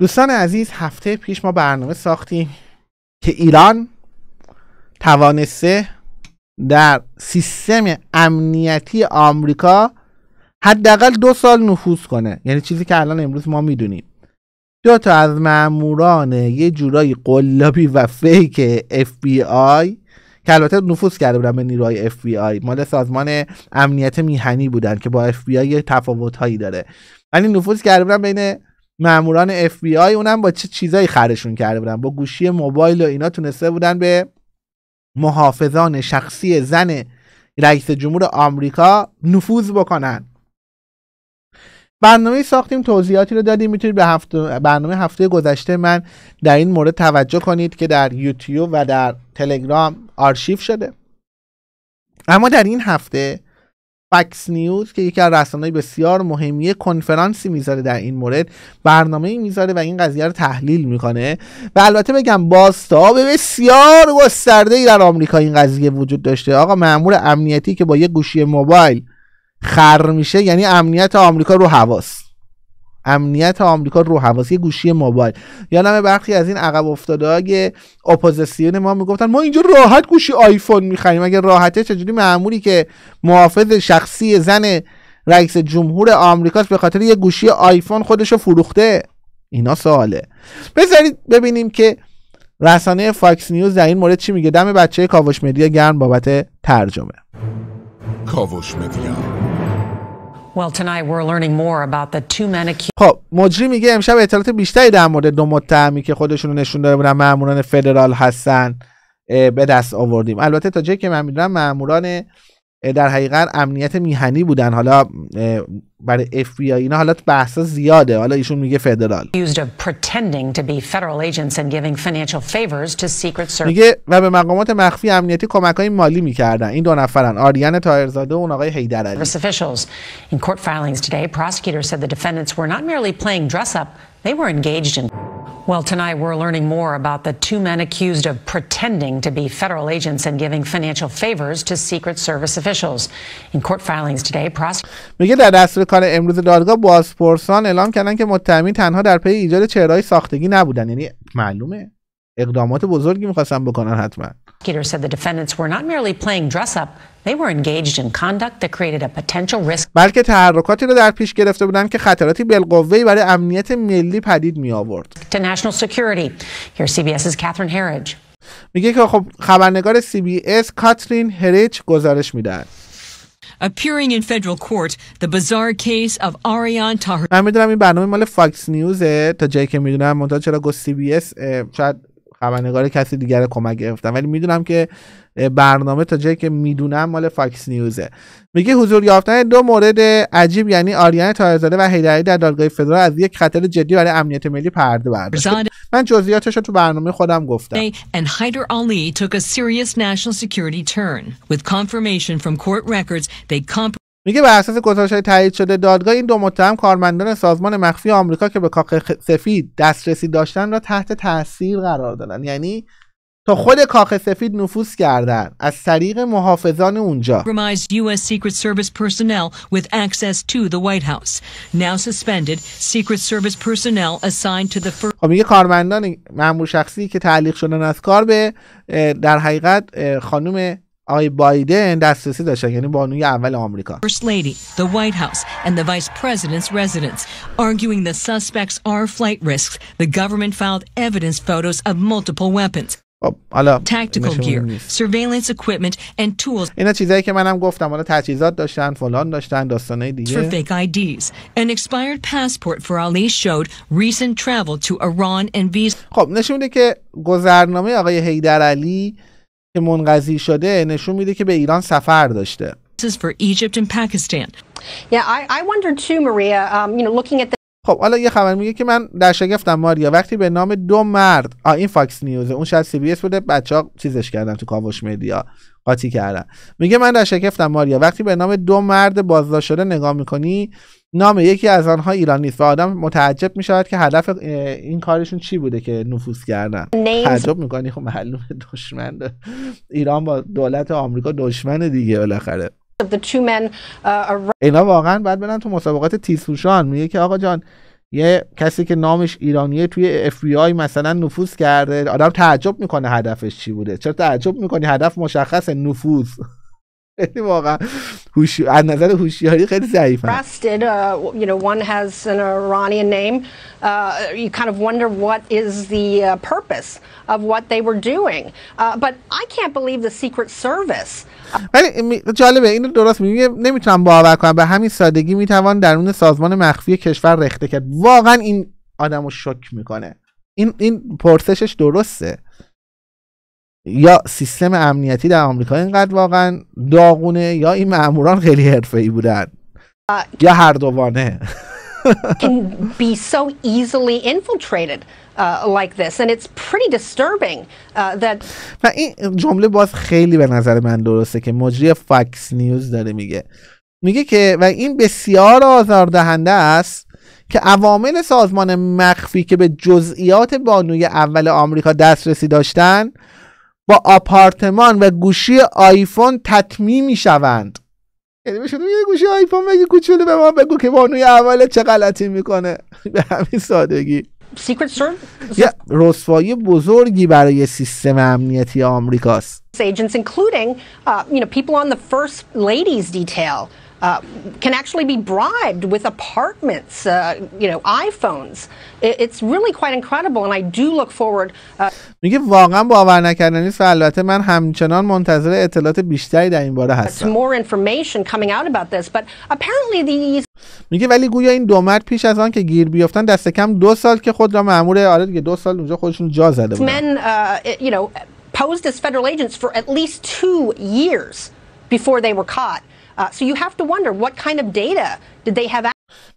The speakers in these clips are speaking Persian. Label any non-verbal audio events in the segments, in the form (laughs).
دوستان عزیز هفته پیش ما برنامه ساختیم که ایران توانسته در سیستم امنیتی آمریکا حداقل دو سال نفوذ کنه یعنی چیزی که الان امروز ما میدونیم دو تا از ماموران یه جورایی قلابی و فیک اف بی آی که البته نفوذ کرده بودن به نیروهای اف بی آی مال سازمان امنیت میهنی بودن که با اف بی آی تفاوت هایی داره ولی نفوذ کرده بودن بین ماموران اف بی آی اونم با چه چیزایی خرشون کرده بودن با گوشی موبایل و اینا تونسته بودن به محافظان شخصی زن رئیس جمهور آمریکا نفوذ بکنن برنامه ساختیم توضیحاتی رو دادیم میتونید به هفته برنامه هفته گذشته من در این مورد توجه کنید که در یوتیوب و در تلگرام آرشیو شده اما در این هفته فکس نیوز که یکی از رسانه‌های بسیار مهمیه کنفرانسی میذاره در این مورد برنامه میذاره و این قضیه رو تحلیل میکنه و البته بگم به بسیار گسترده در آمریکا این قضیه وجود داشته آقا مأمور امنیتی که با یه گوشی موبایل خر میشه یعنی امنیت آمریکا رو هواست امنیت آمریکا رو حواسی گوشی موبایل یادم برخی از این عقب افتاده های اپوزیسیون ما میگفتن ما اینجا راحت گوشی آیفون میخریم اگر راحته چجوری معمولی که محافظ شخصی زن رئیس جمهور آمریکا به خاطر یه گوشی آیفون خودش رو فروخته اینا سواله بذارید ببینیم که رسانه فاکس نیوز در این مورد چی میگه دم بچه کاوش مدیا گرم بابت ترجمه کاوش مدیا خب مجری میگه امشب اطلاعات بیشتری در مورد دو متهمی که خودشون رو نشون داده بودن ماموران فدرال هستن به دست آوردیم البته تا جایی که من میدونم ماموران در حقیقت امنیت میهنی بودن حالا برای اف بی آی اینا حالا بحثا زیاده حالا ایشون میگه فدرال میگه و به مقامات مخفی امنیتی کمک های مالی میکردن این دو نفرن آریان تایرزاده و اون آقای حیدر علی were merely playing dress up Well, tonight we're learning more about the two men accused of pretending to be federal agents and giving financial favors to Secret Service officials. In court filings today, prosecutors. میگه در دستور کار امروز دادگاه بازپرسان اعلام کردن که متهمین تنها در پی ایجاد چهرهای ساختگی نبودن یعنی معلومه اقدامات بزرگی میخواستن بکنن حتما said the defendants were not merely playing dress up they were engaged in conduct that created a potential risk بلکه تحرکاتی را در پیش گرفته بودند که خطراتی بالقوه برای امنیت ملی پدید می آورد to national security here CBS's Catherine Herridge میگه که خب خبرنگار CBS کاترین هریج گزارش میدهد appearing in federal court the bizarre case of Ariane Tahir من میدونم این برنامه مال فاکس نیوزه تا جایی که میدونم منتها چرا گو CBS شاید خبرنگار کسی دیگر کمک گرفتم ولی میدونم که برنامه تا جایی که میدونم مال فاکس نیوزه میگه حضور یافتن دو مورد عجیب یعنی آریان تایرزاده و حیدری در دادگاه فدرال از یک خطر جدی برای امنیت ملی پرده برداشت من جزئیاتش رو تو برنامه خودم گفتم میگه بر اساس گزارش تایید شده دادگاه این دو متهم کارمندان سازمان مخفی آمریکا که به کاخ سفید دسترسی داشتن را تحت تاثیر قرار دادن یعنی تا خود کاخ سفید نفوذ کردن از طریق محافظان اونجا میگه کارمندان مأمور شخصی که تعلیق شدن از کار به در حقیقت خانم آقای بایدن دسترسی داشتن یعنی بانوی اول آمریکا First lady, the White House and the Vice President's residence arguing the suspects are flight risks. The government filed evidence photos of multiple weapons. حالا tactical gear, surveillance equipment and tools. اینا چیزایی که منم گفتم حالا تجهیزات داشتن فلان داشتن داستانای دیگه. For fake IDs, an expired passport for Ali showed recent travel to Iran and visa. خب نشون میده که گذرنامه آقای حیدر علی که منقضی شده نشون میده که به ایران سفر داشته خب حالا یه خبر میگه که من در شگفتم ماریا وقتی به نام دو مرد آ این فاکس نیوزه اون شاید سی بی اس بوده بچه چیزش کردن تو کاوش مدیا قاطی کردن میگه من در شگفتم ماریا وقتی به نام دو مرد بازداشت شده نگاه میکنی نام یکی از آنها ایران نیست و آدم متعجب می شود که هدف این کارشون چی بوده که نفوذ کردن تعجب میکنی خب معلومه دشمن ایران با دولت آمریکا دشمن دیگه بالاخره uh, اینا واقعا باید برن تو مسابقات تیسوشان میگه که آقا جان یه کسی که نامش ایرانیه توی اف بی آی مثلا نفوذ کرده آدم تعجب میکنه هدفش چی بوده چرا تعجب میکنی هدف مشخص نفوذ خیلی واقعا هوش از نظر هوشیاری خیلی ضعیفه arrested uh, you know one has an Iranian name uh, you kind of wonder what is the uh, purpose of what they were doing uh, but I can't believe the secret service ولی جالبه اینو درست میگه نمیتونم باور کنم به همین سادگی میتوان درون سازمان مخفی کشور رخته کرد واقعا این آدمو شوک میکنه این این پرسشش درسته یا سیستم امنیتی در آمریکا اینقدر واقعا داغونه یا این ماموران خیلی ای بودن uh, یا هر دوانه (laughs) can be so easily infiltrated uh, like this and it's pretty disturbing uh, that و این جمله باز خیلی به نظر من درسته که مجری فاکس نیوز داره میگه میگه که و این بسیار آزاردهنده است که عوامل سازمان مخفی که به جزئیات بانوی اول آمریکا دسترسی داشتن با آپارتمان و گوشی آیفون تطمی می شوند یعنی یه گوشی آیفون بگی کوچولو به ما بگو که بانوی اول چه غلطی میکنه (laughs) به همین سادگی یه رسوایی بزرگی برای سیستم امنیتی آمریکاست Uh, can actually be bribed with apartments, uh, you know, iPhones. it's really quite incredible, and I do look forward. Uh... میگه واقعا باور نکردنی است و البته من همچنان منتظر اطلاعات بیشتری در این باره هستم. More information coming out about this, but apparently these میگه ولی گویا این دو مرد پیش از آن که گیر بیافتن دست کم دو سال که خود را مأمور آره دیگه دو سال اونجا خودشون جا زده بودن. Men, uh, you know, posed as federal agents for at least two years before they were caught. Uh, so you have to wonder what kind of data did they have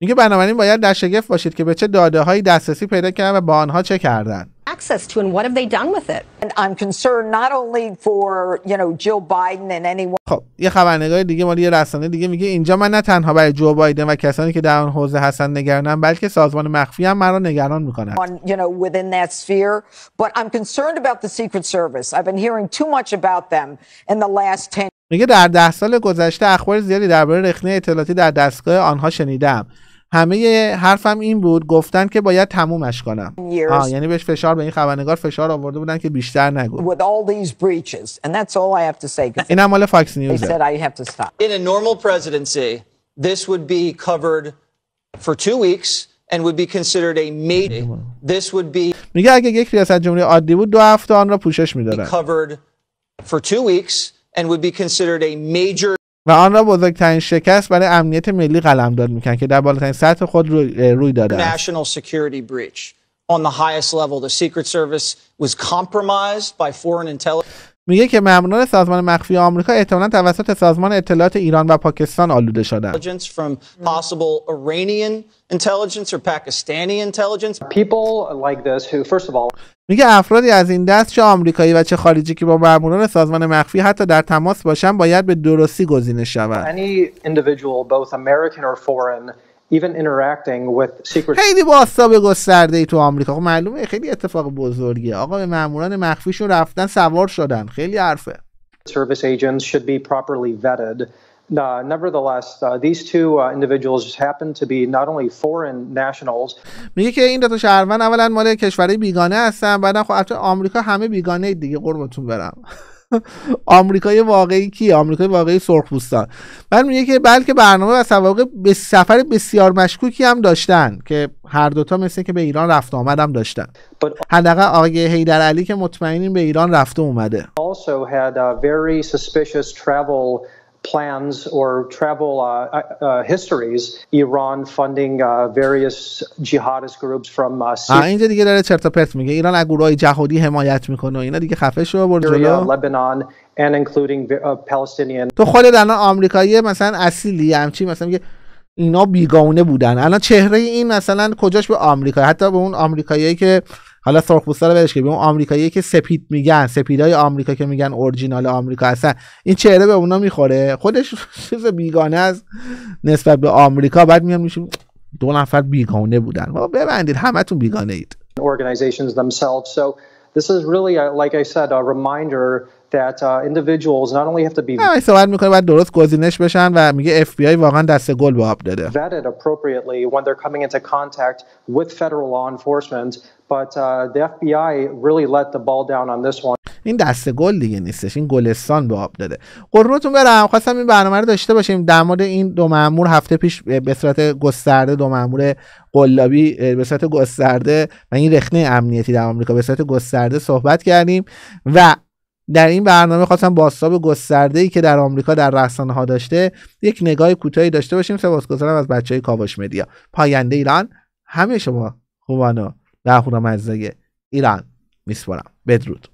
میگه بنابراین باید در شگفت باشید که به چه داده هایی دسترسی پیدا کردن و با آنها چه کردن access to and what have they done with it? And I'm concerned not only for, you know, Jill Biden and anyone خب یه خبرنگار دیگه مال یه رسانه دیگه میگه اینجا من نه تنها برای جو بایدن و کسانی که در آن حوزه هستن نگرانم بلکه سازمان مخفی هم مرا نگران میکند. You know within that sphere but I'm concerned about the secret service. I've been hearing too much about them in the last 10 میگه در ده سال گذشته اخبار زیادی درباره رخنه اطلاعاتی در دستگاه آنها شنیدم. همه حرفم این بود گفتن که باید تمومش کنم آه, یعنی بهش فشار به این خبرنگار فشار آورده بودن که بیشتر نگو این مال فاکس نیوز In a normal presidency this would be covered for two weeks and would be considered a major this would be میگه اگه یک ریاست جمهوری عادی بود دو هفته آن را پوشش میدادن covered for two weeks and would be considered a major و آن را بزرگترین شکست برای امنیت ملی قلمداد میکنند که در بالاترین سطح خود روی, روی داده است. on the highest level the secret service was compromised by foreign intelligence میگه که مأموران سازمان مخفی آمریکا احتمالاً توسط سازمان اطلاعات ایران و پاکستان آلوده شدن. میگه افرادی از این دست چه آمریکایی و چه خارجی که با مأموران سازمان مخفی حتی در تماس باشن باید به درستی گزینه شوند. even interacting with secret خیلی باستاب گسترده ای تو آمریکا خب معلومه خیلی اتفاق بزرگیه آقا به ماموران مخفیشون رفتن سوار شدن خیلی حرفه service agents should be properly vetted Uh, nevertheless, uh, these two uh, individuals happen to be not only foreign nationals. میگه که این دو تا شهروند اولا مال کشوری بیگانه هستن بعدا خب آمریکا همه بیگانه دیگه قربتون برم آمریکای واقعی کی آمریکای واقعی سرخپوستان من میگه که بلکه برنامه و سوابق به سفر بسیار مشکوکی هم داشتن که هر دوتا مثل که به ایران رفت آمد هم داشتن حداقل آقای حیدر علی که مطمئنیم به ایران رفته اومده uh, travel plans or travel uh, uh, uh, histories Iran funding uh, various jihadist groups from uh, اینجا دیگه داره چرت و پرت میگه ایران از گروهای جهادی حمایت میکنه و اینا دیگه خفه شو برو جلو Lebanon and including uh, Palestinian تو خودت الان آمریکایی مثلا اصیلی همچی مثلا میگه اینا بیگانه بودن الان چهره این مثلا کجاش به آمریکا حتی به اون آمریکایی که حالا سرخ رو بهش که به اون آمریکایی که سپید میگن سپیدای آمریکا که میگن اورجینال آمریکا هستن این چهره به اونا میخوره خودش چیز بیگانه از نسبت به آمریکا بعد میام میشیم دو نفر بیگانه بودن ما ببندید همتون بیگانه اید organizations themselves so this is really like I said a reminder that uh, میکنه باید درست گزینش بشن و میگه FBI واقعا دست گل به آب داده این دست گل دیگه نیستش این گلستان به آب داده قربونتون برم خواستم این برنامه رو داشته باشیم در مورد این دو معمور هفته پیش به صورت گسترده دو مأمور قلابی به صورت گسترده و این رخنه امنیتی در آمریکا به صورت گسترده صحبت کردیم و در این برنامه خواستم باستاب گسترده ای که در آمریکا در رسانه ها داشته یک نگاه کوتاهی داشته باشیم سپاسگزارم از بچه های کاوش مدیا پاینده ایران همه شما در و از ایران میسپارم بدرود